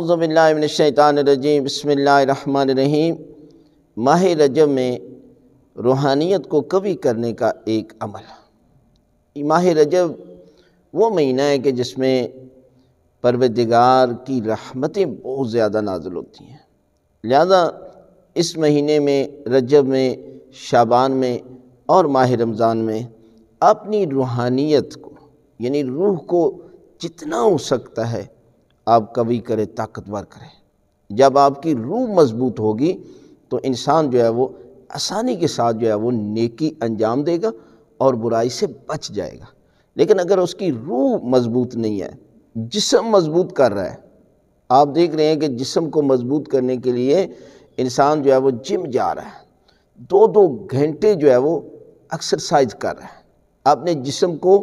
अज़बिल्लिनशैतानरजीम बसमीम माह रजब में रूहानियत को कवि करने का एक अमल माह रजब वो महीना है कि जिसमें परवदिगार की रहमतें बहुत ज़्यादा नाजुल होती हैं लिहाजा इस महीने में रजब में शाबान में और माह रमज़ान में अपनी रूहानियत को यानी रूह को जितना हो सकता है आप कभी करे ताकतवर करे जब आपकी रूह मजबूत होगी तो इंसान जो है वो आसानी के साथ जो है वो नेकी अंजाम देगा और बुराई से बच जाएगा लेकिन अगर उसकी रूह मजबूत नहीं है जिसम मजबूत कर रहा है आप देख रहे हैं कि जिसम को मजबूत करने के लिए इंसान जो है वो जिम जा रहा है दो दो घंटे जो है वो एक्सरसाइज कर रहा है अपने जिसम को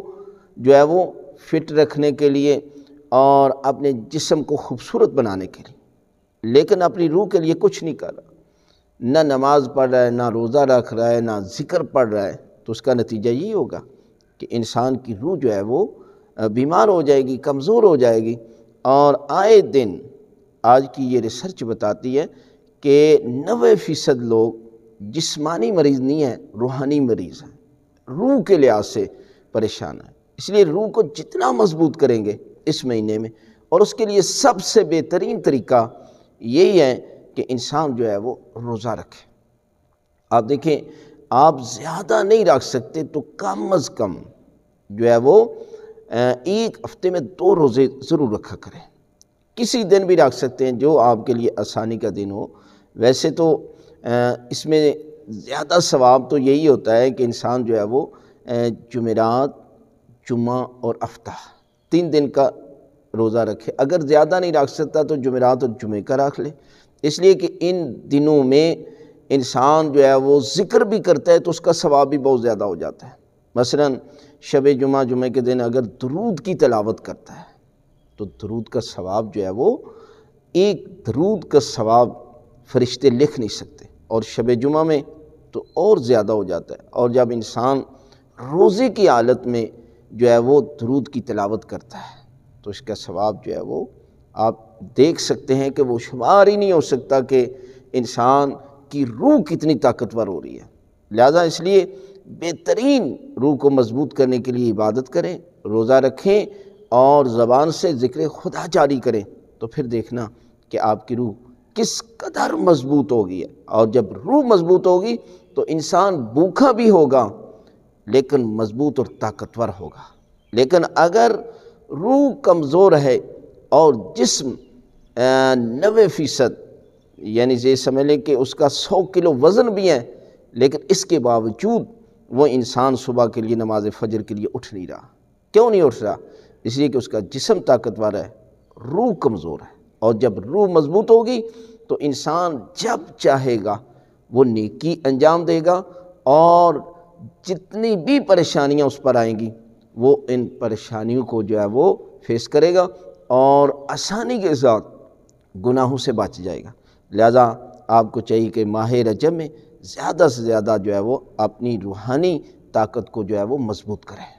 जो है वो फिट रखने के लिए और अपने जिस्म को खूबसूरत बनाने के लिए लेकिन अपनी रूह के लिए कुछ नहीं कर रहा ना नमाज पढ़ रहा है ना रोज़ा रख रहा है ना ज़िक्र पढ़ रहा है तो उसका नतीजा ये होगा कि इंसान की रूह जो है वो बीमार हो जाएगी कमज़ोर हो जाएगी और आए दिन आज की ये रिसर्च बताती है कि नबे फ़ीसद लोग जिस्मानी मरीज़ नहीं है रूहानी मरीज़ हैं रूह के लिहाज से परेशान है इसलिए रूह को जितना मजबूत करेंगे इस महीने में और उसके लिए सबसे बेहतरीन तरीका यही है कि इंसान जो है वो रोज़ा रखे आप देखें आप ज़्यादा नहीं रख सकते तो कम अज़ कम जो है वो एक हफ़्ते में दो रोज़े ज़रूर रखा करें किसी दिन भी रख सकते हैं जो आपके लिए आसानी का दिन हो वैसे तो इसमें ज़्यादा सवाब तो यही होता है कि इंसान जो है वो जुमेरात जुमा और अफ्ताह तीन दिन का रोज़ा रखे अगर ज़्यादा नहीं रख सकता तो जुमेरात और जुमे का रख ले इसलिए कि इन दिनों में इंसान जो है वो ज़िक्र भी करता है तो उसका सवाब भी बहुत ज़्यादा हो जाता है मसलन शब जुमा जुमे के दिन अगर दरूद की तलावत करता है तो दरूद का सवाब जो है वो एक दरूद का सवाब फरिश्ते लिख नहीं सकते और शब जुमा में तो और ज़्यादा हो जाता है और जब इंसान रोज़े की हालत में जो है वो दरूद की तलावत करता है तो इसका सवाब जो है वो आप देख सकते हैं कि वो शुमार ही नहीं हो सकता कि इंसान की रूह कितनी ताकतवर हो रही है लिहाजा इसलिए बेहतरीन रूह को मजबूत करने के लिए इबादत करें रोज़ा रखें और ज़बान से ज़िक्र खुदा जारी करें तो फिर देखना कि आपकी रूह किस कदर मजबूत होगी और जब रूह मजबूत होगी तो इंसान भूखा भी होगा लेकिन मजबूत और ताकतवर होगा लेकिन अगर रूह कमज़ोर है और जिस्म नबे फ़ीसद यानी ये समझ लें कि उसका सौ किलो वज़न भी है लेकिन इसके बावजूद वो इंसान सुबह के लिए नमाज फजर के लिए उठ नहीं रहा क्यों नहीं उठ रहा इसलिए कि उसका जिसम ताकतवर है रूह कमज़ोर है और जब रूह मजबूत होगी तो इंसान जब चाहेगा वो नेकी अंजाम देगा और जितनी भी परेशानियां उस पर आएंगी वो इन परेशानियों को जो है वो फेस करेगा और आसानी के साथ गुनाहों से बच जाएगा लिहाजा आपको चाहिए कि माह रजब में ज़्यादा से ज़्यादा जो है वो अपनी रूहानी ताकत को जो है वो मजबूत करें